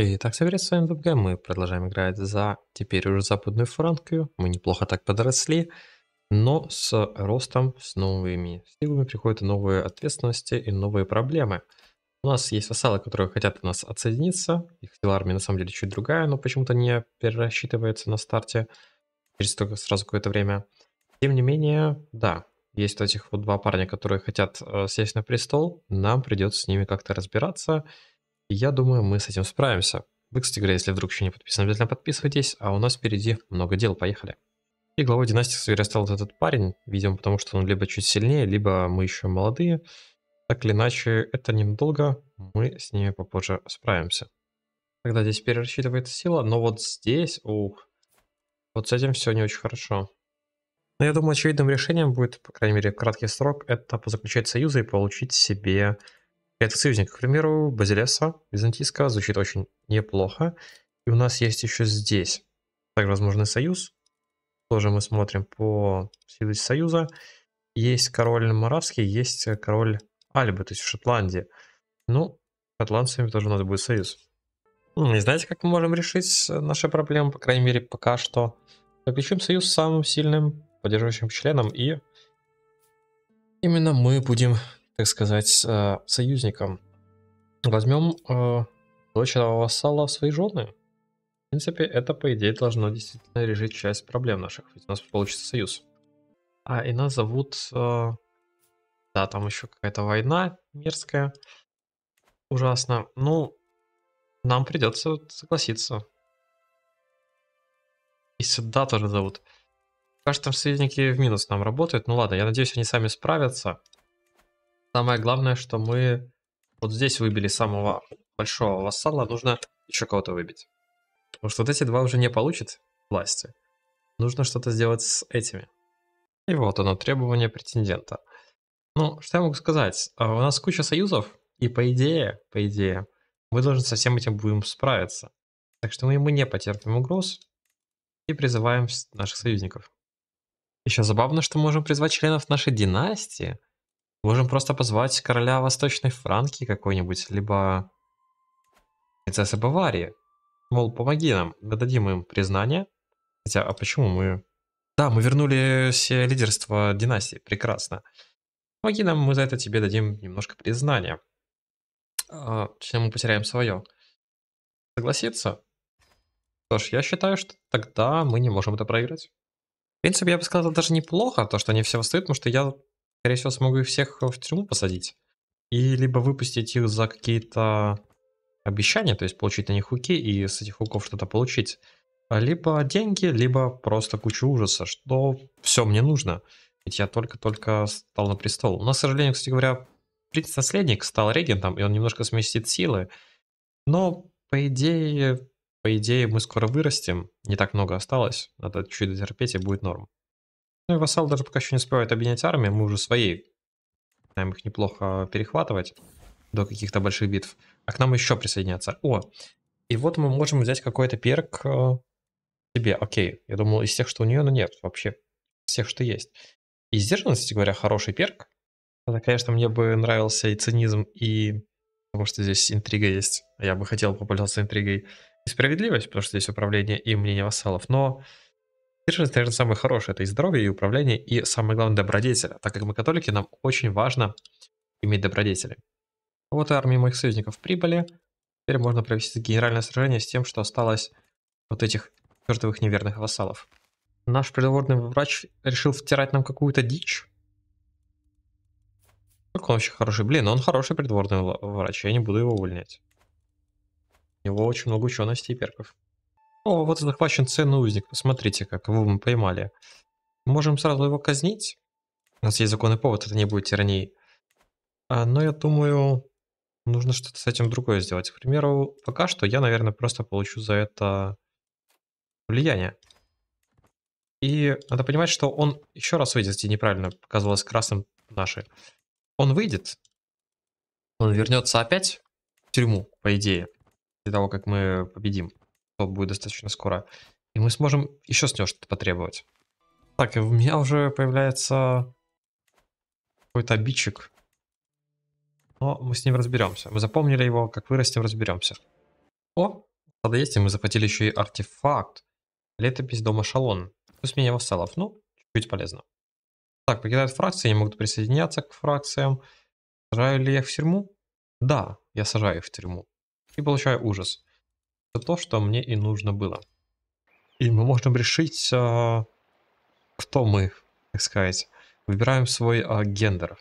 Итак, привет, с вами ДПГ, мы продолжаем играть за теперь уже Западную Франкию, мы неплохо так подросли, но с ростом, с новыми силами приходят новые ответственности и новые проблемы. У нас есть вассалы, которые хотят у нас отсоединиться, их сила армии на самом деле чуть другая, но почему-то не перерасчитывается на старте, через только сразу какое-то время. Тем не менее, да, есть вот этих вот два парня, которые хотят э, сесть на престол, нам придется с ними как-то разбираться, я думаю, мы с этим справимся. Вы, кстати говоря, если вдруг еще не подписаны, обязательно подписывайтесь, а у нас впереди много дел, поехали. И главой династии Савира стал вот этот парень, видимо, потому что он либо чуть сильнее, либо мы еще молодые. Так или иначе, это ненадолго, мы с ними попозже справимся. Тогда здесь перерасчитывается сила, но вот здесь, ух, вот с этим все не очень хорошо. Но я думаю, очевидным решением будет, по крайней мере, в краткий срок, это позаключать союзы и получить себе это союзник. К примеру, Базилеса византийская звучит очень неплохо. И у нас есть еще здесь также возможный союз. Тоже мы смотрим по силе союза. Есть король Моравский, есть король Альбы, то есть в Шотландии. Ну, с шотландцами тоже у нас будет союз. и знаете, как мы можем решить наши проблемы, по крайней мере, пока что. Заключим союз с самым сильным поддерживающим членом, и именно мы будем так сказать, э, союзникам. Возьмем э, дочерого вассала своей жены. В принципе, это, по идее, должно действительно решить часть проблем наших, ведь у нас получится союз. А, и нас зовут... Э, да, там еще какая-то война мерзкая. Ужасно. Ну, нам придется согласиться. И сюда тоже зовут. Кажется, там союзники в минус нам работают. Ну ладно, я надеюсь, они сами справятся. Самое главное, что мы вот здесь выбили самого большого вассала. Нужно еще кого-то выбить. Потому что вот эти два уже не получат власти. Нужно что-то сделать с этими. И вот оно, требование претендента. Ну, что я могу сказать? А, у нас куча союзов, и по идее, по идее, мы должны со всем этим будем справиться. Так что мы ему не потерпим угроз и призываем наших союзников. Еще забавно, что мы можем призвать членов нашей династии. Можем просто позвать короля Восточной Франки какой-нибудь, либо принцессы Баварии. Мол, помоги нам, дадим им признание. Хотя, а почему мы... Да, мы вернули все э, лидерство династии, прекрасно. Помоги нам, мы за это тебе дадим немножко признания. А, мы потеряем свое. Согласиться? Что ж, я считаю, что тогда мы не можем это проиграть. В принципе, я бы сказал, даже неплохо, то, что они все восстают, потому что я скорее всего, смогу их всех э, в тюрьму посадить. И либо выпустить их за какие-то обещания, то есть получить на них хуки и с этих хуков что-то получить. А либо деньги, либо просто кучу ужаса, что все мне нужно. Ведь я только-только стал на престол. У нас, к сожалению, кстати говоря, наследник стал регентом, и он немножко сместит силы. Но, по идее, по идее, мы скоро вырастем. Не так много осталось. Надо чуть дотерпеть, и будет норм. Ну и вассал даже пока еще не успевает объединять армию, мы уже своей. Знаем их неплохо перехватывать до каких-то больших битв. А к нам еще присоединятся. О, и вот мы можем взять какой-то перк э, себе. Окей, я думал из тех, что у нее, но ну нет, вообще из тех, что есть. И сдержанность, говоря, хороший перк. Хотя, конечно, мне бы нравился и цинизм, и... Потому что здесь интрига есть. Я бы хотел попользоваться интригой и справедливость, потому что здесь управление и мнение вассалов. Но Стержень, наверное, самый хороший. Это и здоровье, и управление, и самое главное, добродетель. Так как мы католики, нам очень важно иметь добродетели. Вот и армии моих союзников прибыли. Теперь можно провести генеральное сражение с тем, что осталось вот этих чертовых неверных вассалов. Наш придворный врач решил втирать нам какую-то дичь. Как он вообще хороший? Блин, он хороший придворный врач, я не буду его увольнять. У него очень много учености и перков. О, вот захвачен ценный узник. Посмотрите, как его мы поймали. Можем сразу его казнить. У нас есть законный повод, это не будет тирании. А, но я думаю, нужно что-то с этим другое сделать. К примеру, пока что я, наверное, просто получу за это влияние. И надо понимать, что он еще раз выйдет, где неправильно показывалось красным наши. Он выйдет, он вернется опять в тюрьму, по идее, после того, как мы победим будет достаточно скоро. И мы сможем еще с него что-то потребовать. Так, и у меня уже появляется какой-то обидчик. Но мы с ним разберемся. Мы запомнили его, как вырастем, разберемся. О, надо есть, и мы захватили еще и артефакт. Летопись дома Шалон. Плюс ну, меня вассалов. Ну, чуть-чуть полезно. Так, покидают фракции, они могут присоединяться к фракциям. Сажаю ли я их в тюрьму? Да, я сажаю их в тюрьму. И получаю ужас то, что мне и нужно было. И мы можем решить, э, кто мы, так сказать. Выбираем свой э, гендер.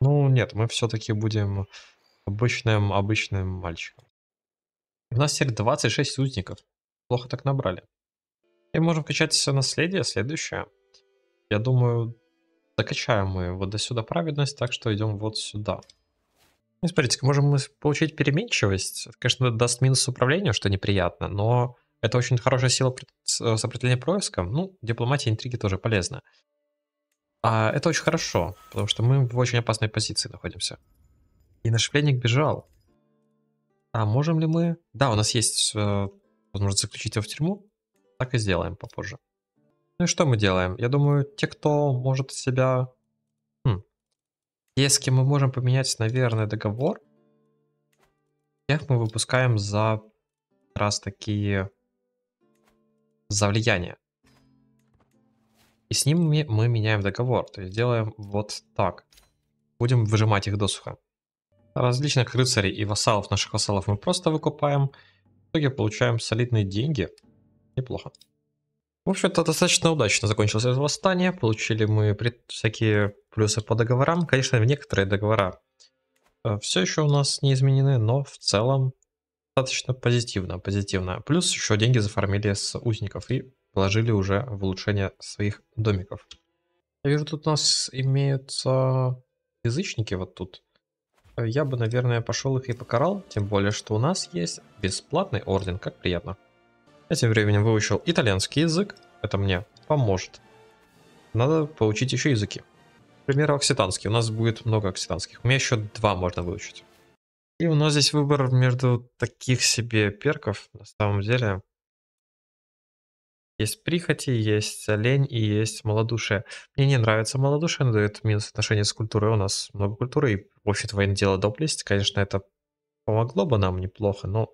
Ну нет, мы все-таки будем обычным, обычным мальчиком. У нас всех 26 узников. Плохо так набрали. И можем качать все наследие, следующее. Я думаю, закачаем мы вот до сюда праведность, так что идем вот сюда. Ну, смотрите, можем мы получить переменчивость. Это, конечно, даст минус управлению, что неприятно, но это очень хорошая сила э, сопротивления проискам. Ну, дипломатия интриги тоже полезна. А это очень хорошо, потому что мы в очень опасной позиции находимся. И наш пленник бежал. А можем ли мы... Да, у нас есть э, возможность заключить его в тюрьму. Так и сделаем попозже. Ну и что мы делаем? Я думаю, те, кто может себя если мы можем поменять, наверное, договор, тех мы выпускаем за раз такие за влияние. И с ними мы меняем договор, то есть делаем вот так. Будем выжимать их досуха. Различных рыцарей и вассалов, наших вассалов мы просто выкупаем. В итоге получаем солидные деньги. Неплохо. В общем-то, достаточно удачно закончилось это восстание. Получили мы всякие плюсы по договорам. Конечно, в некоторые договора э, все еще у нас не изменены, но в целом достаточно позитивно. позитивно. Плюс еще деньги зафармили с узников и положили уже в улучшение своих домиков. Я вижу, тут у нас имеются язычники вот тут. Э, я бы, наверное, пошел их и покарал, тем более, что у нас есть бесплатный орден, как приятно. Я а тем временем выучил итальянский язык, это мне поможет. Надо получить еще языки. К примеру, окситанский. У нас будет много окситанских. У меня еще два можно выучить. И у нас здесь выбор между таких себе перков, на самом деле. Есть прихоти, есть лень и есть малодушие. Мне не нравится малодушие, но дает минус отношение с культурой. У нас много культуры и, в общем-то, военное дело доблесть. Конечно, это помогло бы нам неплохо, но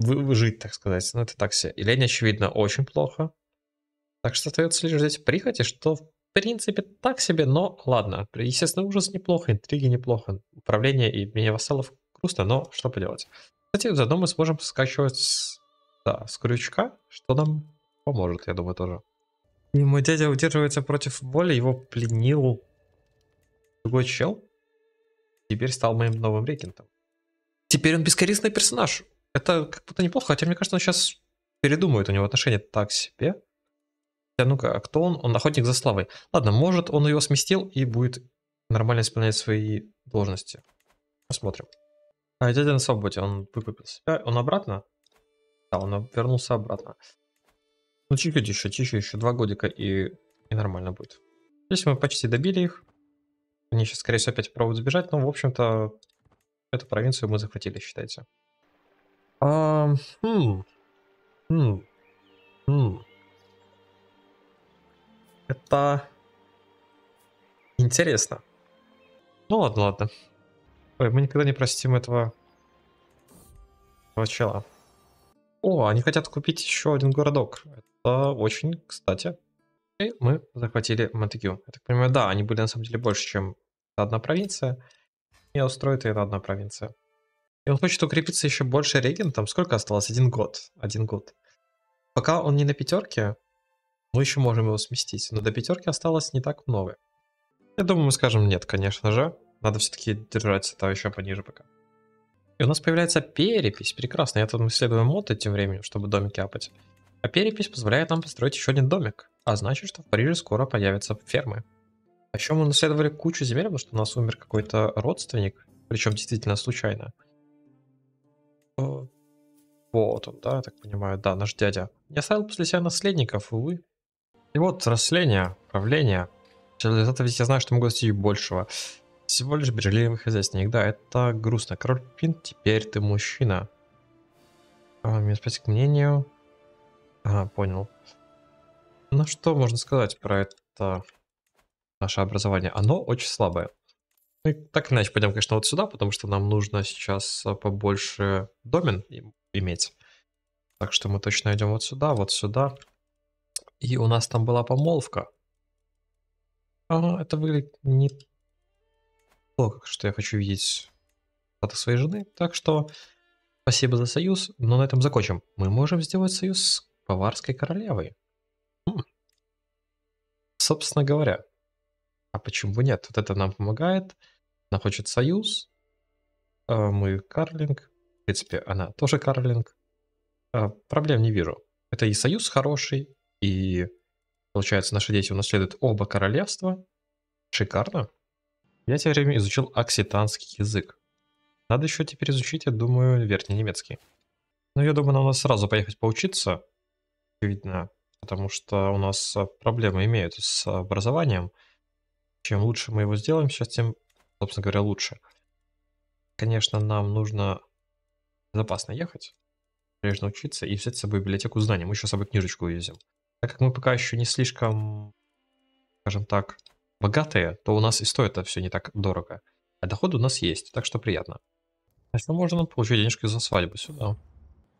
выжить, так сказать. Но ну, это так все. И лень, очевидно, очень плохо. Так что остается лишь ждать прихоти, что в принципе так себе, но ладно. Естественно, ужас неплохо, интриги неплохо, управление и менее вассалов грустно, но что поделать. Кстати, заодно мы сможем скачивать с, да, с крючка, что нам поможет, я думаю, тоже. И мой дядя удерживается против воли, его пленил другой чел. Теперь стал моим новым регентом. Теперь он бескорыстный персонаж. Это как будто неплохо, хотя мне кажется, он сейчас передумает, у него отношение так себе. Хотя, ну-ка, а кто он? Он охотник за славой. Ладно, может, он ее сместил и будет нормально исполнять свои должности. Посмотрим. А дядя на свободе, он выкупил себя, он обратно? Да, он вернулся обратно. Ну, чуть-чуть еще, чуть-чуть еще, два годика и, и нормально будет. Здесь мы почти добили их. Они сейчас, скорее всего, опять пробуют сбежать, но, в общем-то, эту провинцию мы захватили, считайте. А, хм. Хм. Хм. Это... Интересно. Ну ладно, ладно. Ой, мы никогда не простим этого... этого чела. О, они хотят купить еще один городок. Это очень кстати. И мы захватили Монтегю. Я так понимаю, да, они были на самом деле больше, чем одна провинция. Я устроит это одна провинция. И он хочет укрепиться еще больше регентом. Сколько осталось? Один год. Один год. Пока он не на пятерке, мы еще можем его сместить. Но до пятерки осталось не так много. Я думаю, мы скажем нет, конечно же. Надо все-таки держать это еще пониже пока. И у нас появляется перепись. Прекрасно. Я тут исследую мод этим временем, чтобы домики апать. А перепись позволяет нам построить еще один домик. А значит, что в Париже скоро появятся фермы. А еще мы наследовали кучу земель, потому что у нас умер какой-то родственник. Причем действительно случайно. Э, вот он, да, я так понимаю, да, наш дядя. Не оставил после себя наследников, увы. И вот взросление, правление. Через это ведь я знаю, что могу достичь большего. Всего лишь бережливый хозяйственник. Да, это грустно. Король Пин, теперь ты мужчина. А, мне спать к мнению. Ага, понял. Ну что можно сказать про это наше образование? Оно очень слабое. Мы ну, так иначе пойдем, конечно, вот сюда, потому что нам нужно сейчас а, побольше домен иметь. Так что мы точно идем вот сюда, вот сюда. И у нас там была помолвка. А, это выглядит не то, что я хочу видеть от своей жены. Так что спасибо за союз, но на этом закончим. Мы можем сделать союз с Баварской королевой. Хм. Собственно говоря, а почему бы нет? Вот это нам помогает. Она хочет союз. А мы карлинг. В принципе, она тоже карлинг. А, проблем не вижу. Это и союз хороший, и, получается, наши дети унаследуют оба королевства. Шикарно. Я тем временем изучил окситанский язык. Надо еще теперь изучить, я думаю, верхний немецкий. Ну, я думаю, нам надо сразу поехать поучиться, очевидно, потому что у нас а, проблемы имеют с образованием – чем лучше мы его сделаем сейчас, тем, собственно говоря, лучше. Конечно, нам нужно безопасно ехать, прежде научиться и взять с собой библиотеку знаний. Мы еще с собой книжечку увезем. Так как мы пока еще не слишком, скажем так, богатые, то у нас и стоит это все не так дорого. А доход у нас есть, так что приятно. А что можно получить денежки за свадьбу сюда?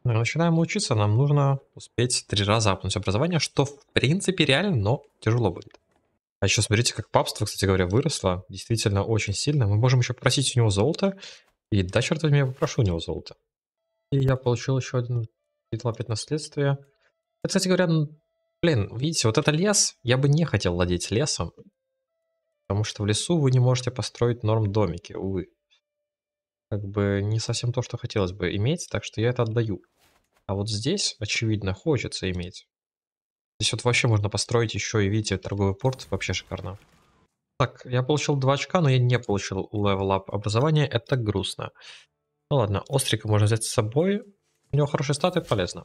Ну, начинаем учиться, нам нужно успеть три раза апнуть образование, что в принципе реально, но тяжело будет. А еще смотрите, как папство, кстати говоря, выросло действительно очень сильно. Мы можем еще попросить у него золото. И да, черт возьми, я попрошу у него золото. И я получил еще один титул опять наследствие. Это, кстати говоря, ну, блин, видите, вот это лес. Я бы не хотел владеть лесом. Потому что в лесу вы не можете построить норм домики, увы. Как бы не совсем то, что хотелось бы иметь, так что я это отдаю. А вот здесь, очевидно, хочется иметь. Здесь вот вообще можно построить еще и, видите, торговый порт. Вообще шикарно. Так, я получил 2 очка, но я не получил левел-ап образования. Это грустно. Ну ладно, острика можно взять с собой. У него хорошие статы, полезно.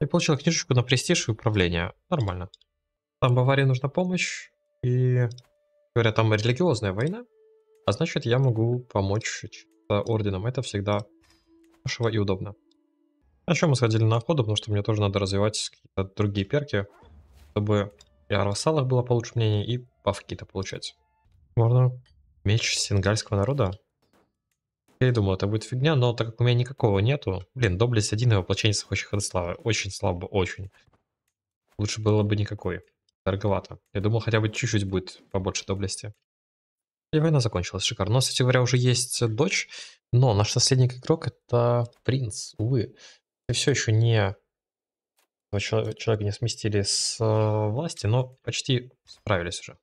Я получил книжечку на престиж и управление. Нормально. Там Баварии нужна помощь. И, говорят, там религиозная война. А значит, я могу помочь орденом. Это всегда хорошо и удобно. А что мы сходили на охоту, потому что мне тоже надо развивать какие-то другие перки, чтобы и о вассалах было получше мнение, и пафы какие-то получать. Можно меч сингальского народа? Я и думал, это будет фигня, но так как у меня никакого нету... Блин, доблесть один и воплощение сохущих от Очень слабо, очень. Лучше было бы никакой. Дороговато. Я думал, хотя бы чуть-чуть будет побольше доблести. И война закончилась, шикарно. Но, кстати говоря, уже есть дочь, но наш наследник игрок это принц, увы. И все еще не человека не сместили с э, власти, но почти справились уже.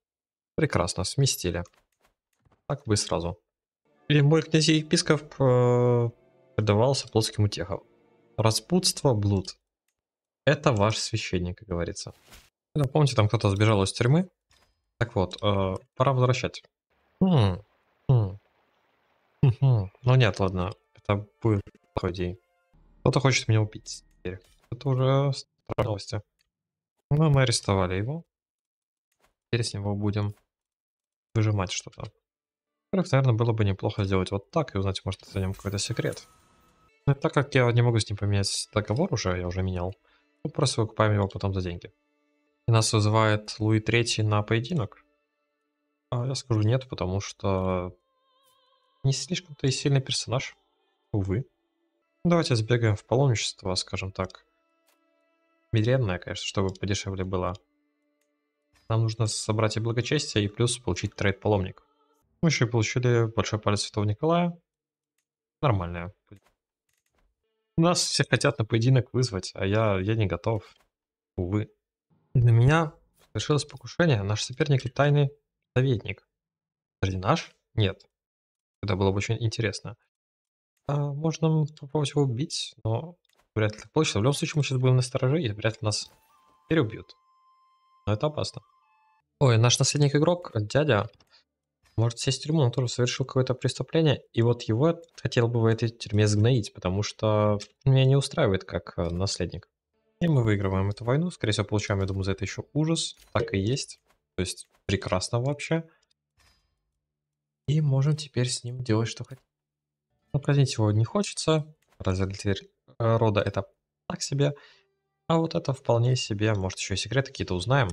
Прекрасно, сместили. Так бы сразу. Перебой князей епископ э, предавался плотским утехам. Распутство, блуд. Это ваш священник, как говорится. Это, помните, там кто-то сбежал из тюрьмы? Так вот, э, пора возвращать. Хм, хм. Хм, ну нет, ладно, это будет плохой день. Кто-то хочет меня убить. Это уже старые новости. Ну, мы арестовали его. Теперь с него будем выжимать что-то. Во-первых, наверное, было бы неплохо сделать вот так и узнать, может, это нем какой-то секрет. Но так как я не могу с ним поменять договор уже, я уже менял, то просто выкупаем его потом за деньги. И нас вызывает Луи Третий на поединок. А я скажу нет, потому что не слишком-то и сильный персонаж. Увы. Давайте сбегаем в паломничество, скажем так. Медренное, конечно, чтобы подешевле было. Нам нужно собрать и благочестие, и плюс получить трейд паломник. Мы еще получили большой палец Святого Николая. Нормальная. Нас все хотят на поединок вызвать, а я, я не готов. Увы. И на меня совершилось покушение. Наш соперник и тайный советник. Подожди, наш? Нет. Это было бы очень интересно. А, можно попробовать его убить, но вряд ли получится. В любом случае мы сейчас будем на стороже, и вряд ли нас переубьют. Но это опасно. Ой, наш наследник игрок, дядя, может сесть в тюрьму, он тоже совершил какое-то преступление, и вот его хотел бы в этой тюрьме сгноить, потому что меня не устраивает как э, наследник. И мы выигрываем эту войну, скорее всего получаем, я думаю, за это еще ужас, так и есть, то есть прекрасно вообще. И можем теперь с ним делать что хотим. Но казнить его не хочется. Разделитель э, рода это так себе. А вот это вполне себе. Может еще и секреты какие-то узнаем.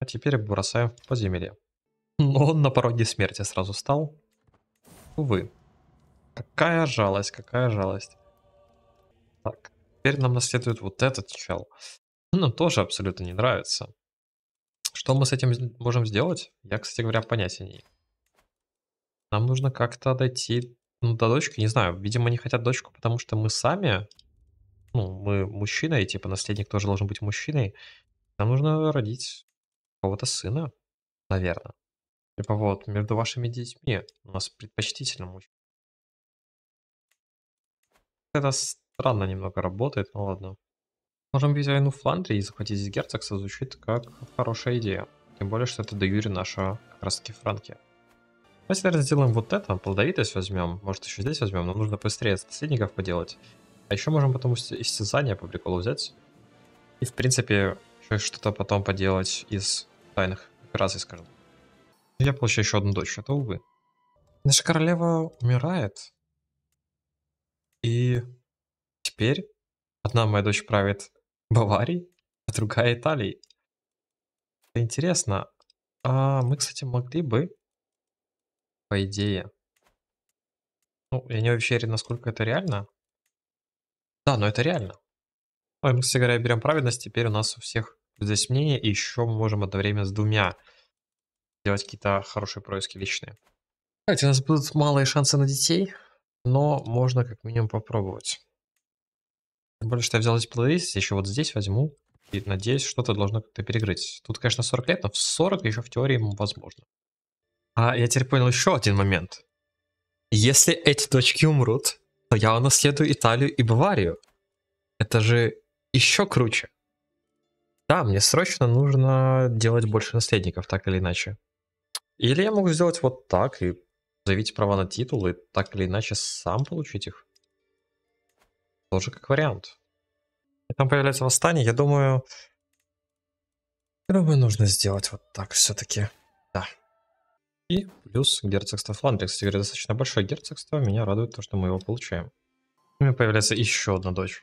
А теперь бросаем в подземелье. Но он на пороге смерти сразу стал. Увы. Какая жалость, какая жалость. Так, теперь нам наследует вот этот чел. Нам тоже абсолютно не нравится. Что мы с этим можем сделать? Я, кстати говоря, понятия не имею. Нам нужно как-то дойти ну, да, дочки, не знаю. Видимо, они хотят дочку, потому что мы сами, ну, мы мужчина, и типа наследник тоже должен быть мужчиной. Нам нужно родить какого-то сына, наверное. Типа вот, между вашими детьми у нас предпочтительно мужчина. Это странно немного работает, ну ладно. Можем взять войну Фландрии и захватить Герцогса звучит как хорошая идея. Тем более, что это до Юри наша как раз таки Франки. Давайте, ну, наверное, сделаем вот это, плодовитость возьмем, может еще здесь возьмем, нам нужно быстрее наследников поделать. А еще можем потом истязание по приколу взять. И, в принципе, что-то потом поделать из тайных операций, скажем. Я получаю еще одну дочь, это увы. Наша королева умирает. И теперь одна моя дочь правит Баварии, а другая Италией. Это интересно. А мы, кстати, могли бы по идее. Ну, я не вообще уверен, насколько это реально. Да, но это реально. Ой, мы, кстати говоря, берем праведность, теперь у нас у всех здесь мнение, и еще мы можем одновременно с двумя делать какие-то хорошие происки личные. Кстати, у нас будут малые шансы на детей, но можно как минимум попробовать. Тем более, что я взял здесь плоды еще вот здесь возьму, и надеюсь, что-то должно как-то перегрыть. Тут, конечно, 40 лет, но в 40 еще в теории возможно. А я теперь понял еще один момент. Если эти дочки умрут, то я унаследую Италию и Баварию. Это же еще круче. Да, мне срочно нужно делать больше наследников, так или иначе. Или я могу сделать вот так и заявить права на титул и так или иначе сам получить их. Тоже как вариант. И там появляется восстание, я думаю... Я думаю, нужно сделать вот так все-таки. Да. И плюс герцогство Фландрия, Кстати говоря, достаточно большое герцогство. Меня радует то, что мы его получаем. У меня появляется еще одна дочь.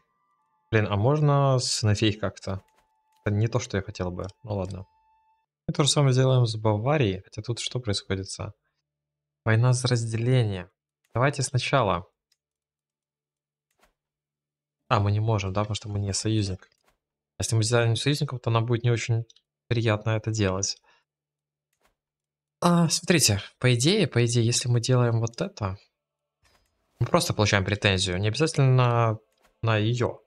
Блин, а можно сыновей как-то? Это не то, что я хотел бы. Ну ладно. Мы то же самое сделаем с Баварией. Хотя тут что происходит? Война за разделение. Давайте сначала. А, мы не можем, да? Потому что мы не союзник. Если мы сделаем союзников, то нам будет не очень приятно это делать. А, смотрите, по идее, по идее, если мы делаем вот это, мы просто получаем претензию, не обязательно на, ее.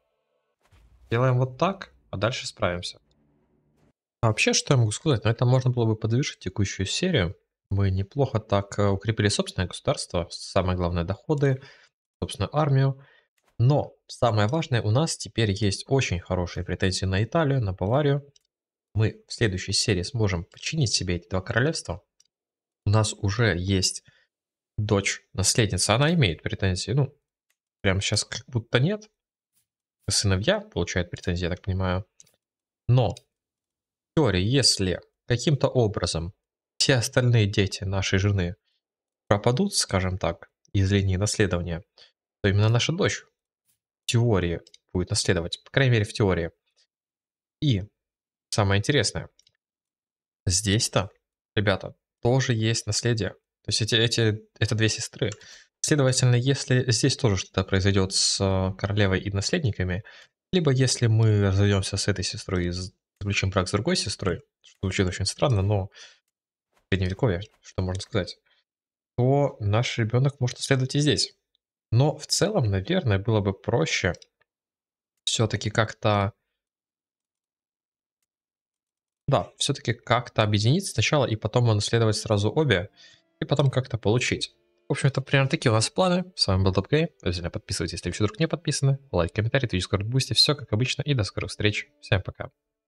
Делаем вот так, а дальше справимся. А вообще, что я могу сказать, но ну, этом можно было бы подвижить текущую серию. Мы неплохо так э, укрепили собственное государство, самое главное доходы, собственную армию. Но самое важное, у нас теперь есть очень хорошие претензии на Италию, на Баварию. Мы в следующей серии сможем починить себе эти два королевства, у нас уже есть дочь, наследница, она имеет претензии. Ну, прямо сейчас как будто нет. Сыновья получают претензии, я так понимаю. Но, в теории, если каким-то образом все остальные дети нашей жены пропадут, скажем так, из линии наследования, то именно наша дочь в теории будет наследовать, по крайней мере в теории. И самое интересное, здесь-то, ребята, тоже есть наследие. То есть эти, эти, это две сестры. Следовательно, если здесь тоже что-то произойдет с э, королевой и наследниками, либо если мы разойдемся с этой сестрой и заключим брак с другой сестрой, что звучит очень странно, но средневековье, что можно сказать, то наш ребенок может следовать и здесь. Но в целом, наверное, было бы проще все-таки как-то да, все-таки как-то объединить сначала и потом унаследовать сразу обе, и потом как-то получить. В общем это примерно такие у нас планы. С вами был TopGay. Обязательно подписывайтесь, если еще вдруг не подписаны. Лайк, комментарий, твич, дискорд, бусти. Все как обычно. И до скорых встреч. Всем пока.